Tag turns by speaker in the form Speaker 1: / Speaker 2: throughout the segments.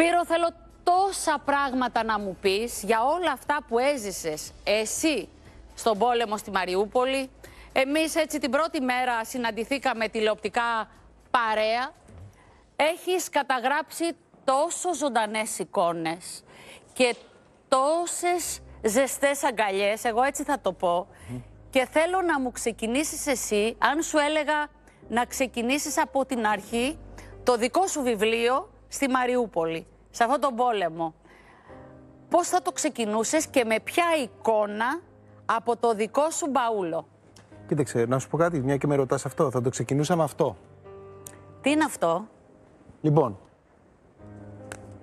Speaker 1: Σπύρο, θέλω τόσα πράγματα να μου πεις για όλα αυτά που έζησες εσύ στον πόλεμο στη Μαριούπολη. Εμείς έτσι την πρώτη μέρα συναντηθήκαμε τηλεοπτικά παρέα. Έχεις καταγράψει τόσο ζωντανές εικόνες και τόσες ζεστές αγκαλιές, εγώ έτσι θα το πω. Και θέλω να μου ξεκινήσεις εσύ, αν σου έλεγα να ξεκινήσεις από την αρχή το δικό σου βιβλίο στη Μαριούπολη, σε αυτόν τον πόλεμο, πώς θα το ξεκινούσες και με ποια εικόνα από το δικό σου μπαούλο.
Speaker 2: Κοίταξε, να σου πω κάτι, μια και με ρωτάς αυτό, θα το ξεκινούσα αυτό.
Speaker 1: Τι είναι αυτό?
Speaker 2: Λοιπόν,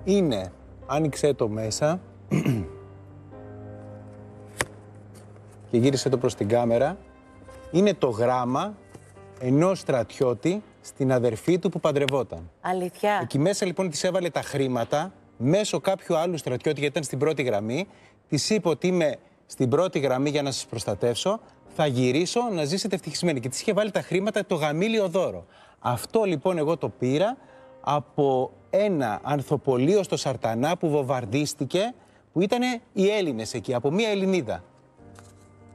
Speaker 2: είναι, άνοιξε το μέσα και γύρισε το προς την κάμερα, είναι το γράμμα ενός στρατιώτη στην αδερφή του που παντρευόταν. Αλήθεια. Εκεί μέσα λοιπόν της έβαλε τα χρήματα μέσω κάποιου άλλου στρατιώτη, γιατί ήταν στην πρώτη γραμμή. Της είπε ότι είμαι στην πρώτη γραμμή για να σας προστατεύσω. Θα γυρίσω να ζήσετε ευτυχισμένοι. Και της είχε βάλει τα χρήματα το γαμήλιο δώρο. Αυτό λοιπόν εγώ το πήρα από ένα ανθοπολείο στο Σαρτανά που βομβαρδίστηκε, που ήταν οι Έλληνες εκεί, από μία Ελληνίδα.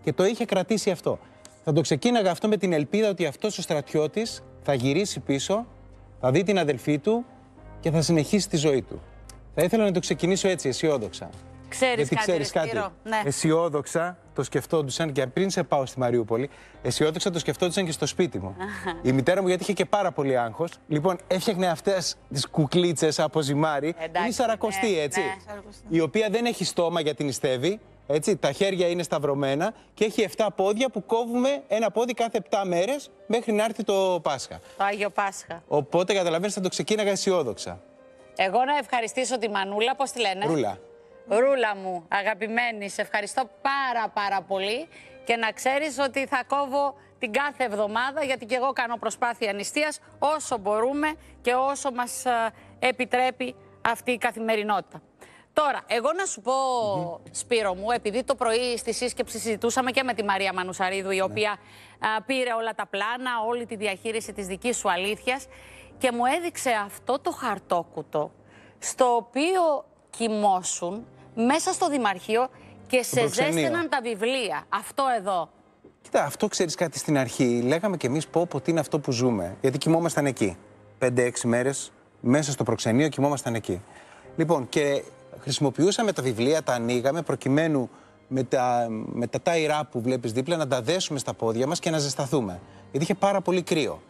Speaker 2: Και το είχε κρατήσει αυτό. Θα το ξεκίναγα αυτό με την ελπίδα ότι αυτός ο στρατιώτης θα γυρίσει πίσω, θα δει την αδελφή του και θα συνεχίσει τη ζωή του. Θα ήθελα να το ξεκινήσω έτσι, αισιόδοξα.
Speaker 1: Ξέρεις Γιατί κάτι, ξέρεις κάτι. Ναι.
Speaker 2: Αισιόδοξα το σκεφτόντουσαν και πριν σε πάω στη Μαριούπολη, αισιόδοξα το σκεφτόντουσαν και στο σπίτι μου. Η μητέρα μου, γιατί είχε και πάρα πολύ άγχος, λοιπόν έφτιαχνε αυτές τις κουκλίτσες από ζυμάρι. είναι σαρακοστή, ναι, έτσι. Ναι, Η οποία δεν έχει στόμα γιατί νηστεύει. Έτσι, τα χέρια είναι σταυρωμένα και έχει 7 πόδια που κόβουμε ένα πόδι κάθε 7 μέρες μέχρι να έρθει το Πάσχα.
Speaker 1: Το Άγιο Πάσχα.
Speaker 2: Οπότε καταλαβαίνετε, θα το ξεκίναγα αισιόδοξα.
Speaker 1: Εγώ να ευχαριστήσω τη Μανούλα, πώς τη λένε. Ρούλα. Ρούλα μου, αγαπημένη, σε ευχαριστώ πάρα πάρα πολύ και να ξέρεις ότι θα κόβω την κάθε εβδομάδα γιατί και εγώ κάνω προσπάθεια νηστείας όσο μπορούμε και όσο μας ε, επιτρέπει αυτή η καθημερινότητα. Τώρα, εγώ να σου πω, Σπύρο μου, επειδή το πρωί στη σύσκεψη συζητούσαμε και με τη Μαρία Μανουσαρίδου, η ναι. οποία πήρε όλα τα πλάνα, όλη τη διαχείριση της δικής σου αλήθειας και μου έδειξε αυτό το χαρτόκουτο, στο οποίο κοιμώσουν μέσα στο Δημαρχείο και σε ζέστηναν τα βιβλία. Αυτό εδώ.
Speaker 2: Κοίτα, αυτό ξέρεις κάτι στην αρχή. Λέγαμε κι εμείς, πω, πω τι είναι αυτό που ζούμε. Γιατί κοιμόμασταν εκεί. Πέντε-έξι μέρες μέσα στο προξενείο κοιμόμασταν εκεί. Λοιπόν, και χρησιμοποιούσαμε τα βιβλία, τα ανοίγαμε προκειμένου με τα, με τα τάιρά που βλέπεις δίπλα να τα δέσουμε στα πόδια μας και να ζεσταθούμε. Γιατί είχε πάρα πολύ κρύο.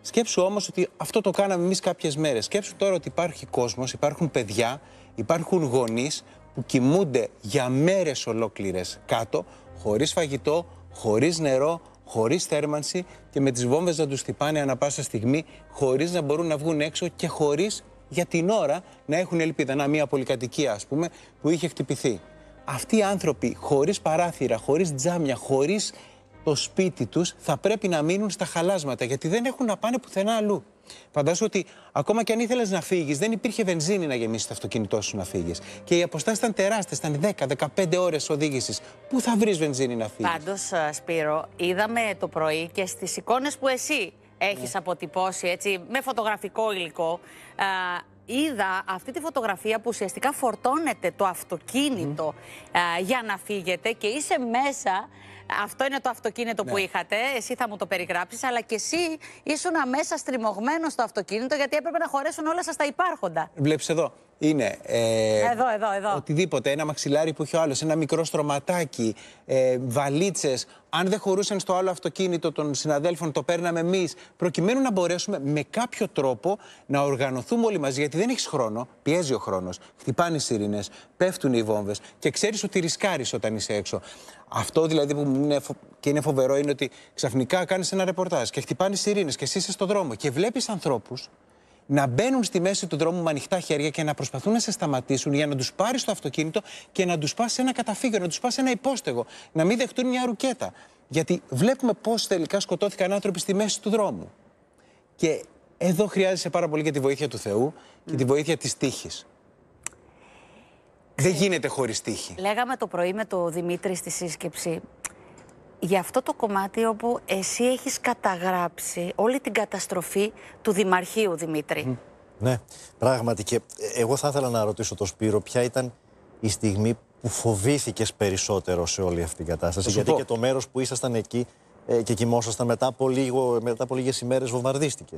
Speaker 2: Σκέψου όμως ότι αυτό το κάναμε εμείς κάποιες μέρες. Σκέψου τώρα ότι υπάρχει κόσμος, υπάρχουν παιδιά, υπάρχουν γονείς που κοιμούνται για μέρες ολόκληρες κάτω, χωρίς φαγητό, χωρίς νερό, χωρίς θέρμανση και με τις βόμβες να τους χτυπάνε ανα πάσα στιγμή, χωρίς να μπορούν να βγουν έξω και χωρίς για την ώρα να έχουν ελπίδα. Να, μια πολυκατοικία, ας πούμε, που είχε χτυπηθεί. Αυτοί οι άνθρωποι, χωρίς παράθυρα, χωρίς τζάμια, χωρίς το σπίτι τους, θα πρέπει να μείνουν στα χαλάσματα, γιατί δεν έχουν να πάνε πουθενά αλλού. Φαντάσου ότι ακόμα και αν ήθελες να φύγεις, δεν υπήρχε βενζίνη να γεμίσεις το αυτοκίνητό σου να φύγεις. Και οι αποστάσεις ήταν τεράστιες, ήταν 10-15 ώρες οδήγησης. Πού θα βρεις βενζίνη να φύγεις. Πάντως,
Speaker 1: ε, Σπύρο, είδαμε το πρωί και στις εικόνες που εσύ έχεις ναι. αποτυπώσει έτσι, με φωτογραφικό υλικό. Α, είδα αυτή τη φωτογραφία που ουσιαστικά φορτώνεται το αυτοκίνητο για να φύγετε και είσαι μέσα. Αυτό είναι το αυτοκίνητο που ναι. είχατε, εσύ θα μου το περιγράψεις, αλλά και εσύ ήσουν αμέσα στριμωγμένος στο αυτοκίνητο γιατί έπρεπε να χωρέσουν όλα σας τα υπάρχοντα.
Speaker 2: Βλέπεις εδώ, είναι. Ε, εδώ, εδώ, εδώ. Οτιδήποτε. Ένα μαξιλάρι που έχει ο άλλος, ένα μικρό στρωματάκι, ε, βαλίτσες. Αν δεν χωρούσαν στο άλλο αυτοκίνητο των συναδέλφων, το παίρναμε εμείς. Προκειμένου να μπορέσουμε με κάποιο τρόπο να οργανωθούμε όλοι μαζί. Γιατί δεν έχεις χρόνο, πιέζει ο χρόνος. Χτυπάνε οι σιρήνες, πέφτουν οι βόμβες και ξέρεις ότι ρισκάρεις όταν είσαι έξω. Αυτό δηλαδή που είναι, και είναι φοβερό είναι ότι ξαφνικά κάνεις ένα ρεπορτάζ και χτυπάνε σιρήνες και εσύ είσαι στον δρόμο και βλέπεις ανθρώπους να μπαίνουν στη μέση του δρόμου με ανοιχτά χέρια και να προσπαθούν να σε σταματήσουν για να τους πάρεις το αυτοκίνητο και να τους πας σε ένα καταφύγιο, να τους πας σε ένα υπόστεγο, να μην δεχτούν μια ρουκέτα. Γιατί βλέπουμε πώς τελικά σκοτώθηκαν άνθρωποι στη μέση του δρόμου. Και εδώ χρειάζεσαι πάρα πολύ και τη βοήθεια του Θεού και τη ναι. βοήθεια της τύχης. Δεν ε, γίνεται χωρίς τύχη.
Speaker 1: Λέγαμε το πρωί με το Δημήτρη στη σύσκεψη για αυτό το κομμάτι όπου εσύ έχεις καταγράψει όλη την καταστροφή του Δημαρχείου, Δημήτρη.
Speaker 2: Ναι, πράγματι. Και ε, εγώ θα ήθελα να ρωτήσω τον Σπύρο ποια ήταν η στιγμή που φοβήθηκες
Speaker 1: περισσότερο σε όλη αυτή την κατάσταση. Γιατί και
Speaker 2: το μέρος που ήσασταν εκεί ε, και κοιμόσασταν μετά από, λίγο, μετά από λίγες ημέρες βομβαρδίστηκε.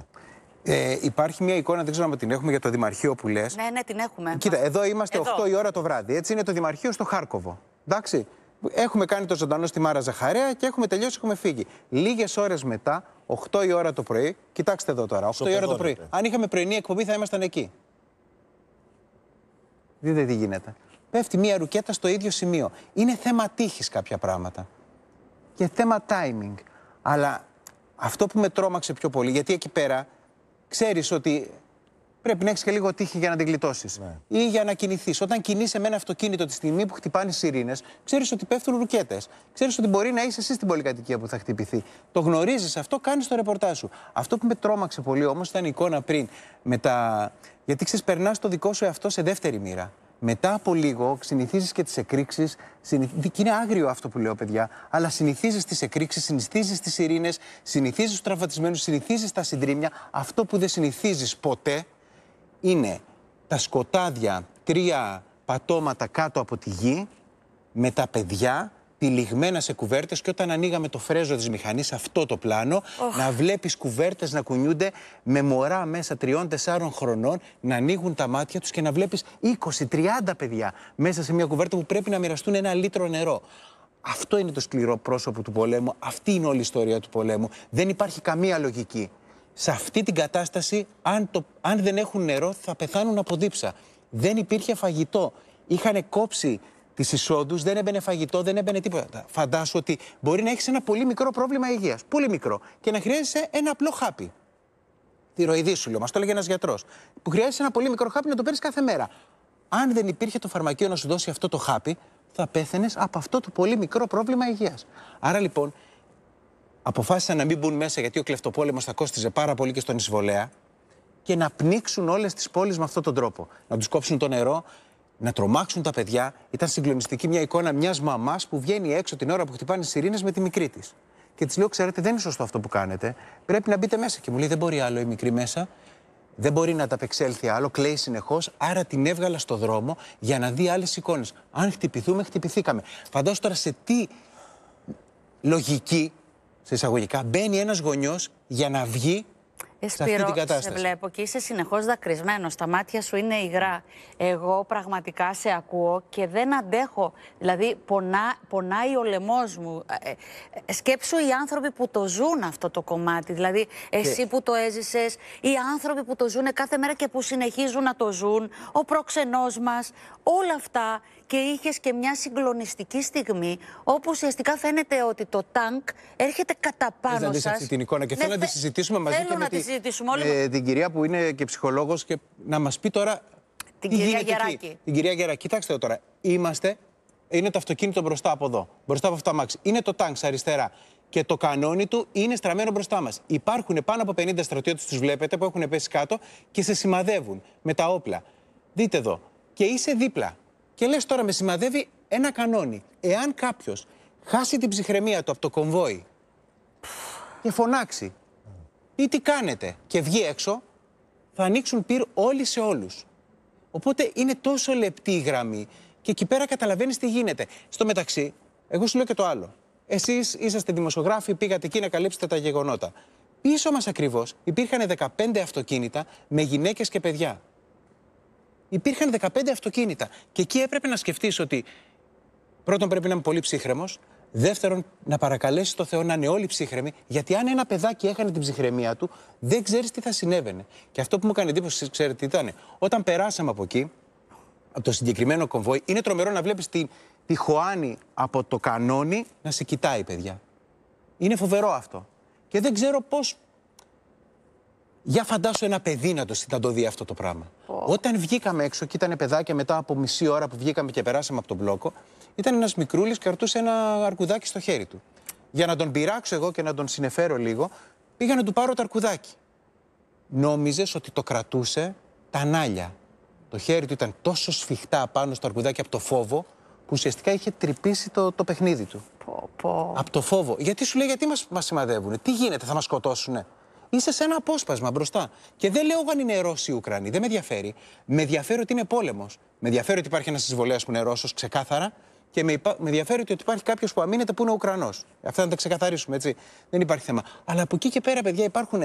Speaker 2: Ε, υπάρχει μια εικόνα, δεν ξέρω αν την έχουμε για το Δημαρχείο που λες. Ναι,
Speaker 1: ναι, την έχουμε. Κοίτα, εδώ είμαστε εδώ.
Speaker 2: 8 η ώρα το βράδυ. Έτσι είναι το Δημαρχείο στο Χάρκοβο. Εντάξει. Έχουμε κάνει το ζωντανό στη Μάρα Ζαχαρέα και έχουμε τελειώσει, έχουμε φύγει. Λίγες ώρες μετά, 8 η ώρα το πρωί, κοιτάξτε εδώ τώρα, 8 η ώρα το πρωί. Αν είχαμε πρωινή εκπομπή, θα ήμασταν εκεί. Δείτε τι γίνεται. Πέφτει μία ρουκέτα στο ίδιο σημείο. Είναι θέμα τύχης κάποια πράγματα. Και θέμα timing. Αλλά αυτό που με τρόμαξε πιο πολύ, γιατί εκεί πέρα ξέρεις ότι πρέπει να έχεις και λίγο τύχη για να την γλιτώσεις. Ναι. Ή για να κινηθείς. Όταν κινείσαι με ένα αυτοκίνητο τη στιγμή που χτυπάνε σιρήνες, ξέρεις ότι πέφτουν ρουκέτες. Ξέρεις ότι μπορεί να είσαι εσύ στην πολυκατοικία που θα χτυπηθεί. Το γνωρίζεις αυτό, κάνεις το ρεπορτάζ σου. Αυτό που με τρόμαξε πολύ όμως ήταν η εικόνα πριν. Με τα... Γιατί ξέρεις, το δικό σου εαυτό σε δεύτερη μοίρα. Μετά από λίγο συνηθίζεις και τις εκρήξεις. Συνηθι... Και είναι άγριο αυτό που λέω, παιδιά. Αλλά συνηθίζεις τις εκρήξεις, συνηθίζεις τις ειρήνε, συνηθίζεις τους τραυματισμένους, συνηθίζεις τα συντρίμια. Αυτό που δεν συνηθίζεις ποτέ είναι τα σκοτάδια, τρία πατώματα κάτω από τη γη, με τα παιδιά τυλιγμένα σε κουβέρτες και όταν ανοίγαμε το φρέζο της μηχανής αυτό το πλάνο να βλέπεις κουβέρτες να κουνιούνται με μωρά μέσα τριών τεσσάρων χρονών να ανοίγουν τα μάτια τους και να βλέπεις 20-30 παιδιά μέσα σε μια κουβέρτα που πρέπει να μοιραστούν ένα λίτρο νερό. Αυτό είναι το σκληρό πρόσωπο του πολέμου, αυτή είναι όλη η ιστορία του πολέμου. Δεν υπάρχει καμία λογική σε αυτή την κατάσταση, αν, το, αν δεν έχουν νερό, θα πεθάνουν από δίψα. Δεν υπήρχε φαγητό. Είχαν κόψει τις εισόδους, δεν έμπαινε φαγητό, δεν έμπαινε τίποτα. Φαντάσου ότι μπορεί να έχεις ένα πολύ μικρό πρόβλημα υγείας. Πολύ μικρό. Και να χρειάζεσαι ένα απλό χάπι. Τυροειδή σου λέω, μας το έλεγε ένας γιατρός. Που χρειάζεσαι ένα πολύ μικρό χάπι να το παίρνεις κάθε μέρα. Αν δεν υπήρχε το φαρμακείο να σου δώσει αυτό το χάπι, θα πέθαινες από αυτό το πολύ μικρό πρόβλημα υγείας. Άρα λοιπόν αποφάσισαν να μην μπουν μέσα γιατί ο κλεφτοπόλεμος θα κόστιζε πάρα πολύ και στον εισβολέα και να πνίξουν όλες τις πόλεις με αυτόν τον τρόπο. Να τους κόψουν το νερό, να τρομάξουν τα παιδιά. Ήταν συγκλονιστική μια εικόνα μιας μαμάς που βγαίνει έξω την ώρα που χτυπάνε οι σιρήνες με τη μικρή της. Και της λέω: Ξέρετε, δεν είναι σωστό αυτό που κάνετε. Πρέπει να μπείτε μέσα. Και μου λέει: Δεν μπορεί άλλο η μικρή μέσα. Δεν μπορεί να ταπεξέλθει άλλο. Κλαίει συνεχώς. Άρα την έβγαλα στο δρόμο για να δει άλλες εικόνες. Αν χτυπηθούμε, χτυπηθήκαμε. Φαντάζομαι τώρα σε τι λογική σε εισαγωγικά, μπαίνει ένας γονιός για να βγει σε αυτή την Σε βλέπω
Speaker 1: και είσαι συνεχώς δακρυσμένος. Τα μάτια σου είναι υγρά. Εγώ πραγματικά σε ακούω και δεν αντέχω. Δηλαδή, πονά, πονάει ο λαιμός μου. Ε, ε, Σκέψου οι άνθρωποι που το ζουν αυτό το κομμάτι. Δηλαδή, εσύ και... που το έζησες, οι άνθρωποι που το ζουν κάθε μέρα και που συνεχίζουν να το ζουν, ο προξενός μας, όλα αυτά. Και είχες και μια συγκλονιστική στιγμή, όπου ουσιαστικά φαίνεται ότι το τάγκ έρχεται κατά πάνω σα. Να δεις αυτή την εικόνα και ναι, θέλω να τη
Speaker 2: συζητήσουμε μαζί και με τη συζητήσουμε όλοι. Ε, την κυρία που είναι και ψυχολόγος και να μας πει τώρα. Την κυρία Γεράκη. Την κυρία Γεράκη, κοιτάξτε τώρα. Είμαστε. Είναι το αυτοκίνητο μπροστά από εδώ, μπροστά από αυτά το Είναι το τάγκ αριστερά. Και το κανόνι του είναι στραμμένο μπροστά μας. Υπάρχουν πάνω από 50 στρατιώτες, τους βλέπετε, που έχουν πέσει κάτω και σε σημαδεύουν με τα όπλα. Δείτε εδώ. Και είσαι δίπλα. Και λες τώρα με σημαδεύει ένα κανόνι. Εάν κάποιος χάσει την ψυχραιμία του από το κομβόι και φωνάξει ή τι κάνετε και βγει έξω, θα ανοίξουν πυρ όλοι σε όλους. Οπότε είναι τόσο λεπτή η γραμμή και εκεί πέρα καταλαβαίνεις τι γίνεται. Στο μεταξύ, εγώ σου λέω και το άλλο. Εσείς είσαστε δημοσιογράφοι, πήγατε εκεί να καλύψετε τα γεγονότα. Πίσω μας ακριβώς υπήρχαν 15 αυτοκίνητα με γυναίκες και παιδιά. Υπήρχαν 15 αυτοκίνητα. Και εκεί έπρεπε να σκεφτείς ότι πρώτον πρέπει να είμαι πολύ ψύχρεμος, Δεύτερον, να παρακαλέσει το Θεό να είναι όλοι ψύχρεμοι, γιατί αν ένα παιδάκι έχανε την ψυχραιμία του, δεν ξέρεις τι θα συνέβαινε. Και αυτό που μου έκανε εντύπωση, ξέρετε τι ήταν. Όταν περάσαμε από εκεί, από το συγκεκριμένο κομβόι, είναι τρομερό να βλέπεις τη, τη Χωάνη από το κανόνι να σε κοιτάει, παιδιά. Είναι φοβερό αυτό. Και δεν ξέρω πώς για φαντάσου ένα παιδί να το, να δει αυτό το πράγμα. Όταν βγήκαμε έξω και ήταν παιδάκια μετά από μισή ώρα που βγήκαμε και περάσαμε από τον μπλόκο, ήταν ένας μικρούλης και αρτούσε ένα αρκουδάκι στο χέρι του. Για να τον πειράξω εγώ και να τον συνεφέρω λίγο, πήγα να του πάρω το αρκουδάκι. Νόμιζες ότι το κρατούσε τα ανάλια. Το χέρι του ήταν τόσο σφιχτά πάνω στο αρκουδάκι από το φόβο, που ουσιαστικά είχε τρυπήσει το, το παιχνίδι του. Από το φόβο. Γιατί σου λέει, γιατί μας σημαδεύουν, τι γίνεται, θα μας σκοτώσουνε. Είσαι σε ένα απόσπασμα μπροστά. Και δεν λέω αν είναι Ρώσοι ή Ουκρανοί. Δεν με ενδιαφέρει. Με ενδιαφέρει ότι είναι πόλεμος. Με ενδιαφέρει ότι υπάρχει ένας εισβολέας που είναι Ρώσος ξεκάθαρα. Και με, με ενδιαφέρει ότι υπάρχει κάποιος που αμήνεται που είναι Ουκρανός. Αυτά να τα ξεκαθαρίσουμε, έτσι. Δεν υπάρχει θέμα. Αλλά από εκεί και πέρα, παιδιά, υπάρχουν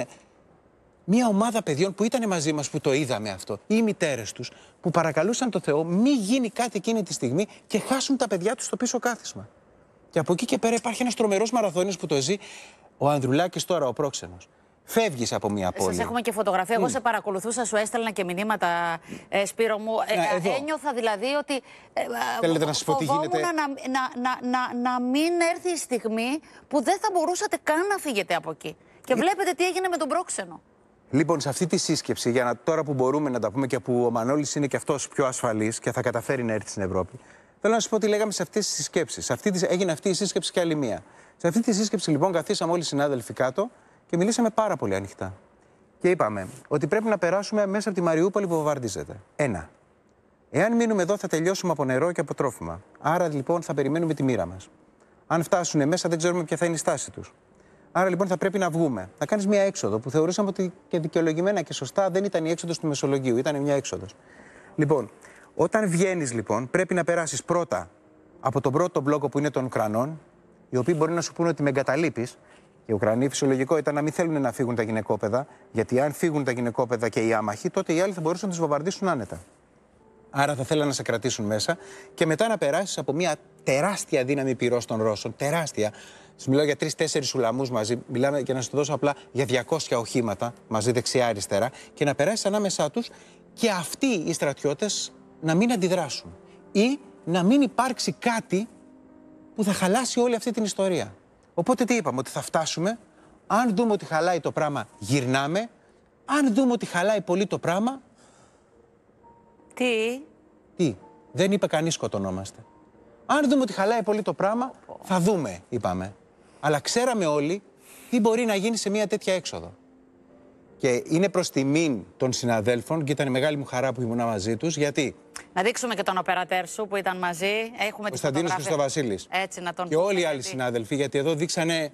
Speaker 2: μια ομάδα παιδιών που ήταν μαζί μας, που το είδαμε αυτό, ή οι μητέρες τους, που παρακαλούσαν το Θεό μη γίνει κάτι εκείνη τη στιγμή και χάσουν τα παιδιά τους στο πίσω κάθισμα. Και από εκεί και πέρα υπάρχει ένας τρομερός μαραθώνιος που το ζει ο Ανδρουλάκης τώρα, ο πρόξενος. Φεύγεις από μια πόλη. Σας έχουμε
Speaker 1: και φωτογραφία. Εγώ σε παρακολουθούσα, σου έστελνα και μηνύματα, ε, Σπύρο μου. Ε, θα ναι, ε, ένιωθα δηλαδή ότι. Ε, Θέλετε να σας πω τι γίνεται. Να, να, να, να μην έρθει η στιγμή που δεν θα μπορούσατε καν να φύγετε από εκεί. Και βλέπετε τι έγινε με τον πρόξενο.
Speaker 2: Λοιπόν, σε αυτή τη σύσκεψη, για να τώρα που μπορούμε να τα πούμε και που ο Μανώλης είναι και αυτός πιο ασφαλής και θα καταφέρει να έρθει στην Ευρώπη, θέλω να σας πω τι λέγαμε σε αυτές τις συσκέψεις. Έγινε αυτή η σύσκεψη και άλλη μία. Σε αυτή τη σύσκεψη, λοιπόν, καθίσαμε όλοι οι συνάδελφοι κάτω και μιλήσαμε πάρα πολύ ανοιχτά. Και είπαμε ότι πρέπει να περάσουμε μέσα από τη Μαριούπολη που βομβαρδίζεται. Ένα. Εάν μείνουμε εδώ, θα τελειώσουμε από νερό και από τρόφιμα. Άρα λοιπόν θα περιμένουμε τη μοίρα μας. Αν φτάσουν μέσα, δεν ξέρουμε ποια θα είναι η στάση τους. Άρα λοιπόν θα πρέπει να βγούμε. Να κάνεις μια έξοδο που θεωρούσαμε ότι και δικαιολογημένα και σωστά δεν ήταν η έξοδος του Μεσολογγίου, ήταν μια έξοδος. Λοιπόν, όταν βγαίνεις λοιπόν, πρέπει να περάσεις πρώτα από τον πρώτο μπλόκο που είναι των Ουκρανών, οι οποίοι μπορεί να σου πούνε ότι με εγκαταλείπεις, οι Ουκρανοί φυσιολογικό ήταν να μην θέλουν να φύγουν τα γυναικόπαιδα, γιατί αν φύγουν τα γυναικόπαιδα και οι άμαχοι, τότε οι άλλοι θα μπορούσαν να τους βομβαρδίσουν άνετα. Άρα θα θέλανε να σε κρατήσουν μέσα και μετά να περάσεις από μια τεράστια δύναμη πυρός των Ρώσων, τεράστια. Σας μιλάω για τρει-τέσσερι σουλαμού μαζί. Μιλάμε και να σου δώσω απλά για 200 οχήματα μαζί δεξιά-αριστερά και να περάσεις ανάμεσά τους και αυτοί οι στρατιώτες να μην αντιδράσουν ή να μην υπάρξει κάτι που θα χαλάσει όλη αυτή την ιστορία. Οπότε τι είπαμε, ότι θα φτάσουμε. Αν δούμε ότι χαλάει το πράγμα, γυρνάμε. Αν δούμε ότι χαλάει πολύ το πράγμα. Τι. Τι. Δεν είπε κανείς σκοτωνόμαστε. Αν δούμε ότι χαλάει πολύ το πράγμα, θα δούμε, είπαμε. Αλλά ξέραμε όλοι τι μπορεί να γίνει σε μια τέτοια έξοδο. Και είναι προς τιμήν των συναδέλφων και ήταν η μεγάλη μου χαρά που ήμουν μαζί τους. Γιατί.
Speaker 1: Να δείξουμε και τον οπερατέρ σου που ήταν μαζί. Έχουμε Κωνσταντίνο Χρυστοβασίλη.
Speaker 2: Έτσι να τον Και όλοι οι άλλοι συνάδελφοι, γιατί εδώ δείξανε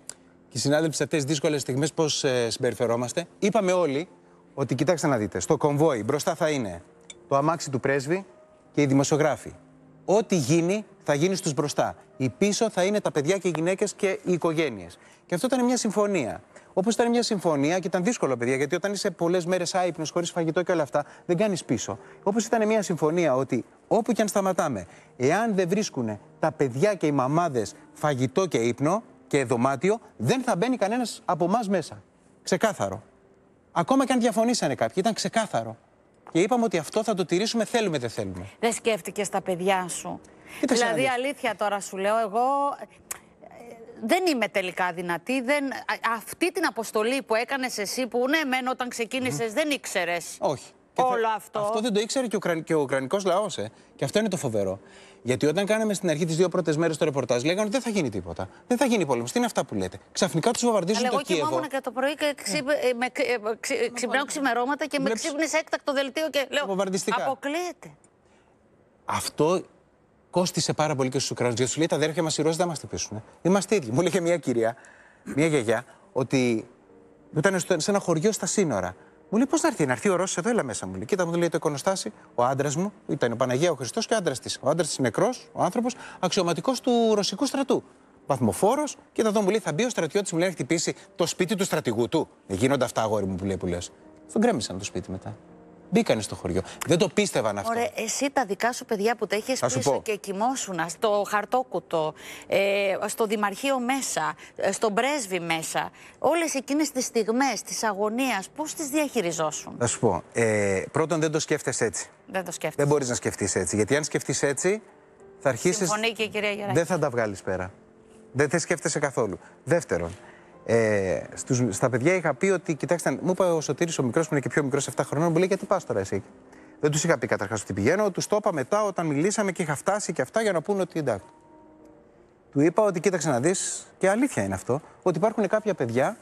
Speaker 2: και οι συνάδελφοι σε αυτές τις δύσκολες στιγμές πώς ε, συμπεριφερόμαστε. Είπαμε όλοι ότι κοιτάξτε να δείτε, στο κομβόι μπροστά θα είναι το αμάξι του πρέσβη και οι δημοσιογράφοι. Ό,τι γίνει θα γίνει στους μπροστά. Η πίσω θα είναι τα παιδιά και οι γυναίκες και οι οικογένειες. Και αυτό ήταν μια συμφωνία. Όπως ήταν μια συμφωνία και ήταν δύσκολο, παιδιά, γιατί όταν είσαι πολλές μέρες άϊπνος, χωρίς φαγητό και όλα αυτά, δεν κάνεις πίσω. Όπως ήταν μια συμφωνία ότι όπου και αν σταματάμε, εάν δεν βρίσκουν τα παιδιά και οι μαμάδες φαγητό και ύπνο και δωμάτιο, δεν θα μπαίνει κανένας από εμάς μέσα. Ξεκάθαρο. Ακόμα και αν διαφωνήσανε κάποιοι, ήταν ξεκάθαρο. Και είπαμε ότι αυτό θα το τηρήσουμε, θέλουμε, δεν θέλουμε.
Speaker 1: Δεν σκέφτηκες τα παιδιά σου. δηλαδή, αλήθεια τώρα σου λέω, εγώ δεν είμαι τελικά δυνατή. Δεν... Αυτή την αποστολή που έκανες εσύ, που ναι, μεν όταν ξεκίνησες mm. δεν ήξερες. Όχι. όλο θα... αυτό.
Speaker 2: Αυτό δεν το ήξερε και ο, ο Ουκρανικός λαός. Ε. Και αυτό είναι το φοβερό. Γιατί όταν κάναμε στην αρχή τις δύο πρώτες μέρες το ρεπορτάζ, λέγανε ότι δεν θα γίνει τίποτα. Δεν θα γίνει πόλεμος. Τι είναι αυτά που λέτε. Ξαφνικά τους βομβαρδίζουν το Κίεβο. Εγώ κοιμόμουν
Speaker 1: και το πρωί και ξυ... Ε, ξυ... Ε, ε, ξυπνάω ξημερώματα και Βλέπεις... με ξύπνησε έκτακτο δελτίο και λέω. Αποκλείεται.
Speaker 2: Αυτό κόστησε πάρα πολύ και στους Ουκρανούς. Γιατί σου λέει τα αδέρφια μας οι Ρώσοι δεν μας χτυπήσουν. Είμαστε ίδιοι. Μου λέγε μια κυρία, μια γιαγιά, ότι ήταν στο, σε ένα χωριό στα σύνορα. Μου λέει πώς να έρθει, να έρθει ο Ρώσος εδώ, έλα μέσα μου. Λέει, Κοίτα μου, λέει το εικονοστάσι, ο άντρας μου ήταν ο Παναγία ο Χριστός και ο άντρας της. Ο άντρας της νεκρός, ο άνθρωπος, αξιωματικός του ρωσικού στρατού. Βαθμοφόρος και εδώ μου λέει θα μπει ο στρατιώτης μου λέει να χτυπήσει το σπίτι του στρατηγού του. Δεν γίνονται αυτά, αγόρι μου που λέει που λες. Τον κρέμισαν το σπίτι μετά. Μπήκανε στο χωριό. Δεν το πίστευαν
Speaker 1: αυτό. Ωραία, εσύ τα δικά σου παιδιά που τα είχες πίσω πω. και στο χαρτόκουτο, ε, στο δημαρχείο μέσα, ε, στον πρέσβη μέσα, όλες εκείνες τις στιγμές της αγωνίας, πώς τις διαχειριζόσουν.
Speaker 2: Θα σου πω. Ε, πρώτον, δεν το σκέφτεσαι έτσι.
Speaker 1: Δεν το σκέφτεσαι. Δεν μπορείς
Speaker 2: να σκεφτείς έτσι. Γιατί αν σκεφτείς έτσι, θα αρχίσεις. Συμφωνεί
Speaker 1: και η κυρία Γεράκη. Δεν
Speaker 2: θα τα βγάλεις πέρα. Δεν θα σκέφτεσαι καθόλου. Δεύτερον, ε, στα παιδιά είχα πει ότι, κοιτάξτε, μου είπε ο Σωτήρης ο μικρός που είναι και πιο μικρός 7 χρονών, μου λέει γιατί πας τώρα εσύ. Δεν τους είχα πει καταρχάς ότι πηγαίνω, τους το είπα μετά όταν μιλήσαμε και είχα φτάσει και αυτά για να πούνε ότι εντάξει. Του είπα ότι κοίταξε να δεις, και αλήθεια είναι αυτό, ότι υπάρχουν κάποια παιδιά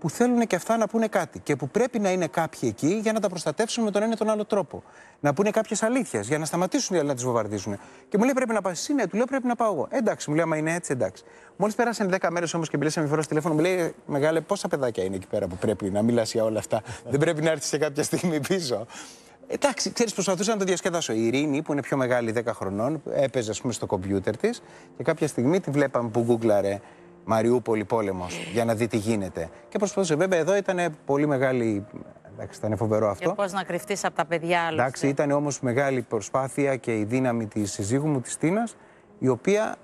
Speaker 2: που θέλουν και αυτά να πούνε κάτι και που πρέπει να είναι κάποιοι εκεί για να τα προστατεύσουν με τον ένα ή τον άλλο τρόπο. Να πούνε κάποιες αλήθειες για να σταματήσουν οι άλλοι να τις βομβαρδίζουν. Και μου λέει πρέπει να πα εσύ, ναι, του λέω πρέπει να πάω εγώ. Εντάξει, μου λέει, άμα είναι έτσι, εντάξει. Μόλις πέρασαν 10 μέρες όμως και μιλήσαμε φορά στο τηλέφωνο, μου λέει, Μεγάλε, πόσα παιδάκια είναι εκεί πέρα που πρέπει να μιλάς για όλα αυτά. Δεν πρέπει να έρθεις σε κάποια στιγμή πίσω. Εντάξει, ξέρεις, προσπαθούσα να το διασκεδάσω. Η Ειρήνη, που είναι πιο μεγάλη 10 χρονών, έπαιζε ας πούμε, στο κομπιούτερ της και κάποια στιγμή τη βλέπαμε που γκούγκλαρε Μαριούπολη πόλεμος, ε. για να δει τι γίνεται. Και προσπαθούσε. Βέβαια, εδώ ήταν πολύ μεγάλη. Εντάξει, ήταν φοβερό αυτό. Και
Speaker 1: πώς να κρυφτείς από τα παιδιά, άλλωστε.
Speaker 2: Εντάξει, ήταν όμως μεγάλη προσπάθεια και η δύναμη της συζύγου μου, της Τίνας, η οποία.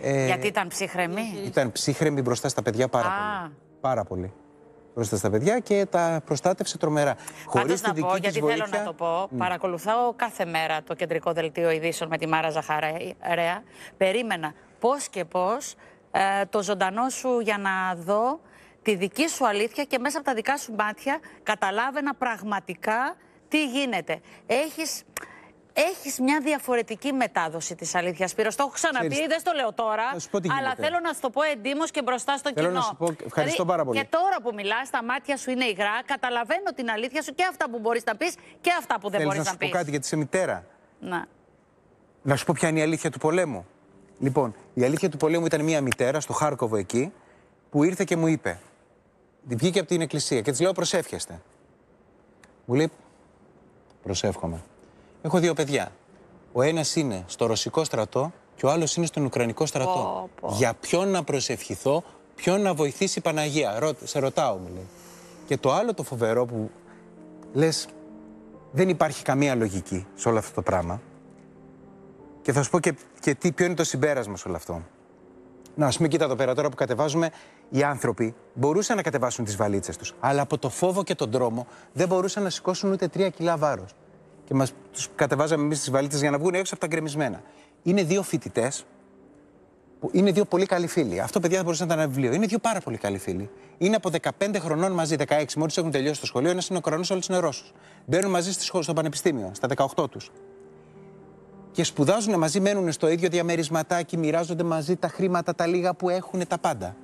Speaker 2: Ε, Γιατί
Speaker 1: ήταν ψύχρεμη.
Speaker 2: Ήταν ψύχρεμη μπροστά στα παιδιά πάρα Α. πολύ. Πάρα πολύ. Μπροστά στα παιδιά και τα προστάτευσε τρομερά. Χωρίς να δική πω, γιατί βοήθεια... θέλω να το πω. ναι.
Speaker 1: Παρακολουθάω κάθε μέρα το κεντρικό δελτίο ειδήσεων με τη Μάρα Ζαχαρέα. Περίμενα πώς και πώς ε, το ζωντανό σου για να δω τη δική σου αλήθεια και μέσα από τα δικά σου μάτια καταλάβαινα πραγματικά τι γίνεται. Έχεις, έχεις μια διαφορετική μετάδοση της αλήθειας, Σπύρος. Το έχω ξαναπεί, δεν το λέω τώρα, αλλά θέλω να σου το πω εντύμως και μπροστά στο θέλω κοινό. να σου πω, ευχαριστώ δηλαδή, πάρα πολύ. Και τώρα που μιλάς, τα μάτια σου είναι υγρά, καταλαβαίνω την αλήθεια σου και αυτά που μπορείς να πεις και αυτά που δεν μπορεί μπορείς να, πει. πεις. Θέλω να σου πω κάτι,
Speaker 2: γιατί είσαι μητέρα. Να. Να σου πω ποια είναι η αλήθεια του πολέμου. Λοιπόν, η αλήθεια του πολέμου ήταν μία μητέρα στο Χάρκοβο εκεί που ήρθε και μου είπε. Βγήκε από την εκκλησία και της λέω: Προσεύχεστε. Μου λέει: Προσεύχομαι. Έχω δύο παιδιά. Ο ένας είναι στο ρωσικό στρατό και ο άλλος είναι στον Ουκρανικό στρατό. Για ποιον να προσευχηθώ, ποιον να βοηθήσει η Παναγία. Σε ρωτάω, μου λέει. Και το άλλο το φοβερό που λες, δεν υπάρχει καμία λογική σε όλο αυτό το πράγμα. Και θα σου πω και, και τι, ποιο είναι το συμπέρασμα σε όλο αυτό. Να, ας πούμε, κοίτα εδώ πέρα τώρα που κατεβάζουμε, οι άνθρωποι μπορούσαν να κατεβάσουν τις βαλίτσες τους. Αλλά από το φόβο και τον τρόμο δεν μπορούσαν να σηκώσουν ούτε τρία κιλά βάρος. Και μας τους κατεβάζαμε εμείς τις βαλίτσες για να βγουν έξω από τα γκρεμισμένα. Είναι δύο φοιτητές, είναι δύο πολύ καλοί φίλοι. Αυτό, παιδιά, θα μπορούσε να ήταν ένα βιβλίο. Είναι δύο πάρα πολύ καλοί φίλοι. Είναι από 15 χρονών μαζί, 16, μόλις έχουν τελειώσει το σχολείο. Ένας είναι ο Ουκρανό, άλλος είναι Ρώσος. Μπαίνουν μαζί στο πανεπιστήμιο, στα 18 τους και σπουδάζουν μαζί, μένουν στο ίδιο διαμερισματάκι, μοιράζονται μαζί τα χρήματα, τα λίγα που έχουν, τα πάντα.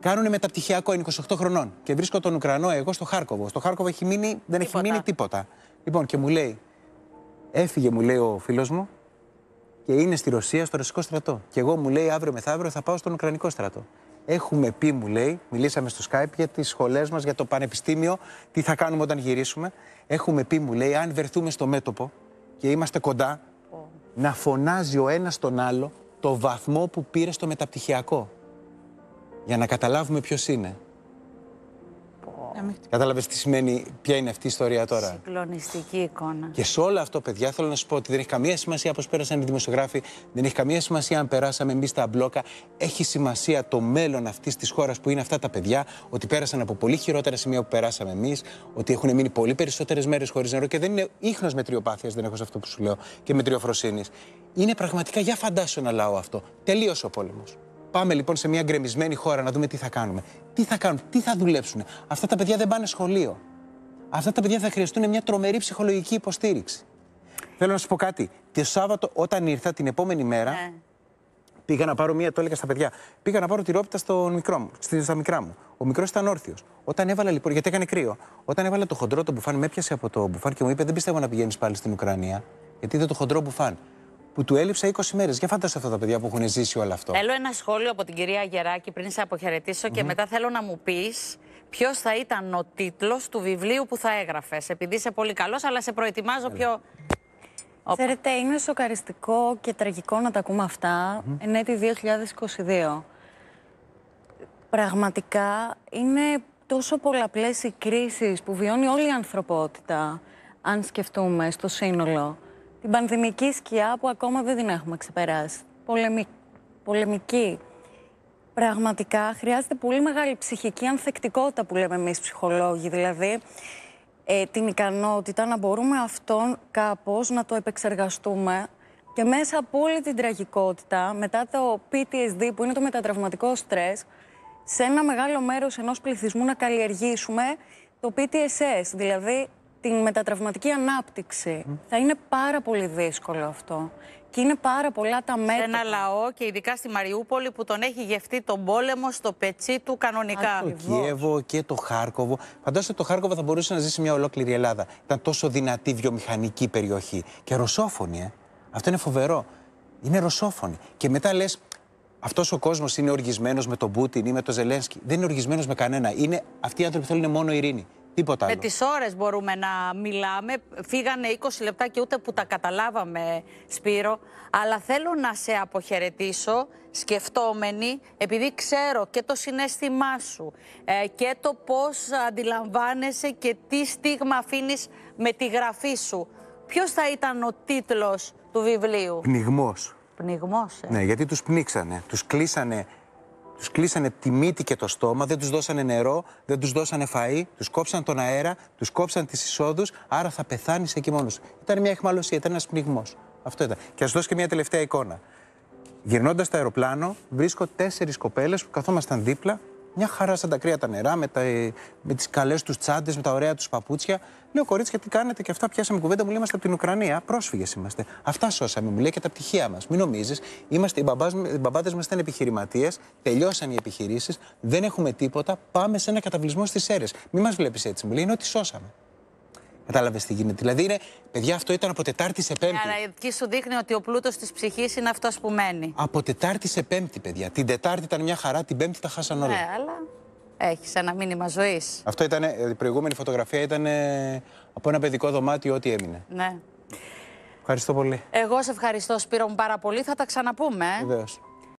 Speaker 2: Κάνουν μεταπτυχιακό, είναι 28 χρονών. Και βρίσκω τον Ουκρανό εγώ στο Χάρκοβο. Στο Χάρκοβο έχει μείνει, δεν έχει μείνει τίποτα. Λοιπόν, και μου λέει, έφυγε, μου λέει ο φίλος μου, και είναι στη Ρωσία, στο ρωσικό στρατό. Και εγώ μου λέει, αύριο μεθαύριο θα πάω στον Ουκρανικό στρατό. Έχουμε πει, μου λέει, μιλήσαμε στο Skype για τις σχολές μας, για το πανεπιστήμιο, τι θα κάνουμε όταν γυρίσουμε. Έχουμε πει, μου λέει, αν βρεθούμε στο μέτωπο και είμαστε κοντά, να φωνάζει ο ένας τον άλλο το βαθμό που πήρε στο μεταπτυχιακό. Για να καταλάβουμε ποιος είναι. Κατάλαβες τι σημαίνει, ποια είναι αυτή η ιστορία τώρα.
Speaker 1: Συγκλονιστική εικόνα.
Speaker 2: Και σε όλο αυτό, παιδιά, θέλω να σου πω ότι δεν έχει καμία σημασία πώς πέρασαν οι δημοσιογράφοι, δεν έχει καμία σημασία αν περάσαμε εμείς τα μπλόκα. Έχει σημασία το μέλλον αυτής της χώρας που είναι αυτά τα παιδιά, ότι πέρασαν από πολύ χειρότερα σημεία που περάσαμε εμείς, ότι έχουν μείνει πολύ περισσότερες μέρες χωρίς νερό και δεν είναι ίχνος μετριοπάθειας, δεν έχω σε αυτό που σου λέω, και μετριοφροσύνης. Είναι πραγματικά, για φαντάσου ένα λαό αυτό. Τελείωσε ο πόλεμος πάμε λοιπόν σε μια γκρεμισμένη χώρα να δούμε τι θα κάνουμε. Τι θα κάνουν, τι θα δουλέψουν. Αυτά τα παιδιά δεν πάνε σχολείο. Αυτά τα παιδιά θα χρειαστούν μια τρομερή ψυχολογική υποστήριξη. Θέλω να σου πω κάτι. Το Σάββατο, όταν ήρθα την επόμενη μέρα, ναι. πήγα να πάρω μία, το έλεγα στα παιδιά, πήγα να πάρω τη ρόπιτα στον μικρό μου, στα μικρά μου. Ο μικρός ήταν όρθιος. Όταν έβαλα λοιπόν, γιατί έκανε κρύο, όταν έβαλα το χοντρό το μπουφάν, με έπιασε από το μπουφάν και μου είπε: Δεν πιστεύω να πηγαίνεις πάλι στην Ουκρανία, γιατί είδε το χοντρό μπουφάν που του έλειψε 20 μέρες. Για φανταστείτε αυτά τα παιδιά που έχουν ζήσει όλο αυτό. Θέλω
Speaker 1: ένα σχόλιο από την κυρία Γεράκη πριν σε αποχαιρετησω και μετά θέλω να μου πεις ποιος θα ήταν ο τίτλος του βιβλίου που θα έγραφες. Επειδή είσαι πολύ καλός, αλλά σε προετοιμάζω πιο. Ξέρετε, είναι σοκαριστικό και τραγικό να τα ακούμε αυτά mm εν έτη 2022. Πραγματικά είναι τόσο πολλαπλές οι κρίσεις που βιώνει όλη η ανθρωπότητα, αν σκεφτούμε στο σύνολο την πανδημική σκιά που ακόμα δεν την έχουμε ξεπεράσει. Πολεμική. Πολεμική. Πραγματικά χρειάζεται πολύ μεγάλη ψυχική ανθεκτικότητα που λέμε εμείς ψυχολόγοι. Δηλαδή ε, την ικανότητα να μπορούμε αυτόν κάπως να το επεξεργαστούμε και μέσα από όλη την τραγικότητα, μετά το PTSD που είναι το μετατραυματικό στρες, σε ένα μεγάλο μέρος ενός πληθυσμού να καλλιεργήσουμε το PTSS, δηλαδή την μετατραυματική ανάπτυξη. Θα είναι πάρα πολύ δύσκολο αυτό. Και είναι πάρα πολλά τα μέτρα. Σε ένα λαό και ειδικά στη Μαριούπολη που τον έχει γευτεί τον πόλεμο στο πετσί του κανονικά. Το
Speaker 2: Κιέβο και το Χάρκοβο. Φαντάζομαι ότι το Χάρκοβο θα μπορούσε να ζήσει μια ολόκληρη Ελλάδα. Ήταν τόσο δυνατή βιομηχανική περιοχή. Και ρωσόφωνη, ε. Αυτό είναι φοβερό. Είναι ρωσόφωνη. Και μετά λες, αυτός ο κόσμος είναι οργισμένος με τον Πούτιν ή με τον Ζελένσκι. Δεν είναι οργισμένος με κανένα. Είναι αυτοί οι άνθρωποι θέλουν μόνο ειρήνη. Τίποτα Με τις
Speaker 1: ώρες μπορούμε να μιλάμε. Φύγανε 20 λεπτά και ούτε που τα καταλάβαμε, Σπύρο. Αλλά θέλω να σε αποχαιρετήσω σκεφτόμενη, επειδή ξέρω και το συνέστημά σου ε, και το πώς αντιλαμβάνεσαι και τι στίγμα αφήνεις με τη γραφή σου. Ποιος θα ήταν ο τίτλος του βιβλίου?
Speaker 2: Πνιγμός.
Speaker 1: Πνιγμός, ε.
Speaker 2: Ναι, γιατί τους πνίξανε, τους κλείσανε τους κλείσανε τη μύτη και το στόμα, δεν τους δώσανε νερό, δεν τους δώσανε φαΐ, τους κόψαν τον αέρα, τους κόψαν τις εισόδους, άρα θα πεθάνεις εκεί μόνος. Ήταν μια εχμαλωσία, ήταν ένας πνιγμός. Αυτό ήταν. Και ας δώσω και μια τελευταία εικόνα. Γυρνώντας το αεροπλάνο, βρίσκω τέσσερις κοπέλες που καθόμασταν δίπλα μια χαρά σαν τα κρύα τα νερά, με, τα, με τις καλές τους τσάντες, με τα ωραία τους παπούτσια. Λέω κορίτσια, τι κάνετε και αυτά πιάσαμε κουβέντα. Μου λέει Είμαστε από την Ουκρανία, πρόσφυγες είμαστε. Αυτά σώσαμε, μου λέει και τα πτυχία μας. Μην νομίζεις, οι μπαμπάδες μας ήταν επιχειρηματίες, τελειώσαν οι επιχειρήσεις, δεν έχουμε τίποτα, πάμε σε ένα καταβλισμό στις αίρε. Μην μας βλέπεις έτσι, μου λέει, είναι ότι σώσαμε. Κατάλαβες τι γίνεται. Δηλαδή είναι, παιδιά, αυτό ήταν από Τετάρτη σε Πέμπτη. Άρα
Speaker 1: εκεί σου δείχνει ότι ο πλούτος της ψυχής είναι αυτός που μένει.
Speaker 2: Από Τετάρτη σε Πέμπτη, παιδιά. Την Τετάρτη ήταν μια χαρά, την Πέμπτη τα χάσαν όλα. Ναι,
Speaker 1: αλλά έχεις ένα μήνυμα ζωής.
Speaker 2: Αυτό ήταν. Ε, η προηγούμενη φωτογραφία ήταν ε, από ένα παιδικό δωμάτιο, ό,τι έμεινε. Ναι. Ευχαριστώ πολύ.
Speaker 1: Εγώ σε ευχαριστώ, Σπύρο μου, πάρα πολύ. Θα τα ξαναπούμε. Ε.
Speaker 2: Βεβαίως.